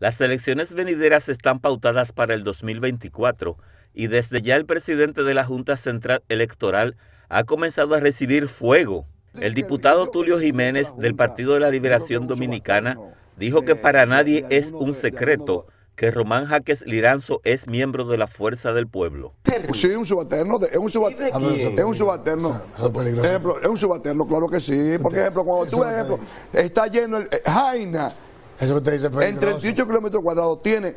Las elecciones venideras están pautadas para el 2024 y desde ya el presidente de la Junta Central Electoral ha comenzado a recibir fuego. El diputado Tulio Jiménez del Partido de la Liberación Dominicana dijo que para nadie es un secreto que Román Jaques Liranzo es miembro de la Fuerza del Pueblo. Pues sí, es un subalterno, es un subalterno, es un subalterno, claro que sí, Por ejemplo, cuando tú ejemplo, está lleno el, eh, Jaina, eso En 38 kilómetros cuadrados tiene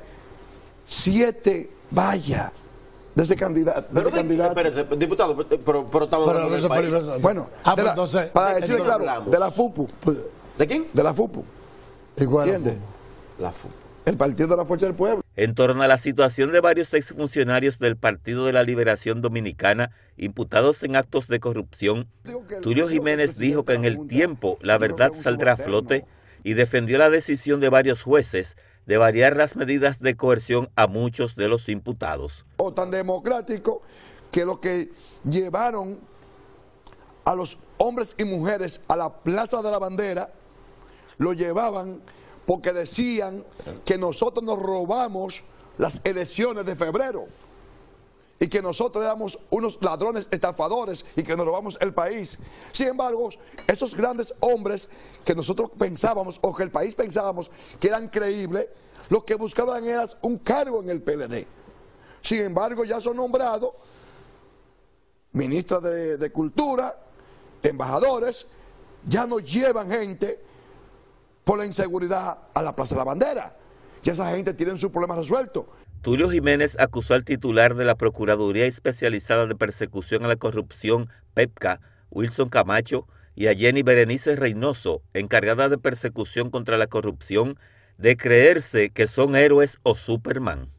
siete vallas de ese candidato. De diputado, pero, estamos Bueno, ah, de pues la, entonces, para decir claro, de la FUPU. Pues, ¿De quién? De la FUPU. ¿Entiendes? La FUPU. El Partido de la Fuerza del Pueblo. En torno a la situación de varios exfuncionarios del Partido de la Liberación Dominicana imputados en actos de corrupción, Tulio Jiménez dijo que en el tiempo la verdad saldrá a flote y defendió la decisión de varios jueces de variar las medidas de coerción a muchos de los imputados. O tan democrático que lo que llevaron a los hombres y mujeres a la Plaza de la Bandera, lo llevaban porque decían que nosotros nos robamos las elecciones de febrero y que nosotros éramos unos ladrones estafadores y que nos robamos el país. Sin embargo, esos grandes hombres que nosotros pensábamos o que el país pensábamos que eran creíbles, lo que buscaban era un cargo en el PLD. Sin embargo, ya son nombrados ministros de, de Cultura, embajadores, ya no llevan gente por la inseguridad a la Plaza de la Bandera. Ya esa gente tiene su problema resuelto. Tulio Jiménez acusó al titular de la Procuraduría Especializada de Persecución a la Corrupción, PEPCA, Wilson Camacho, y a Jenny Berenice Reynoso, encargada de persecución contra la corrupción, de creerse que son héroes o Superman.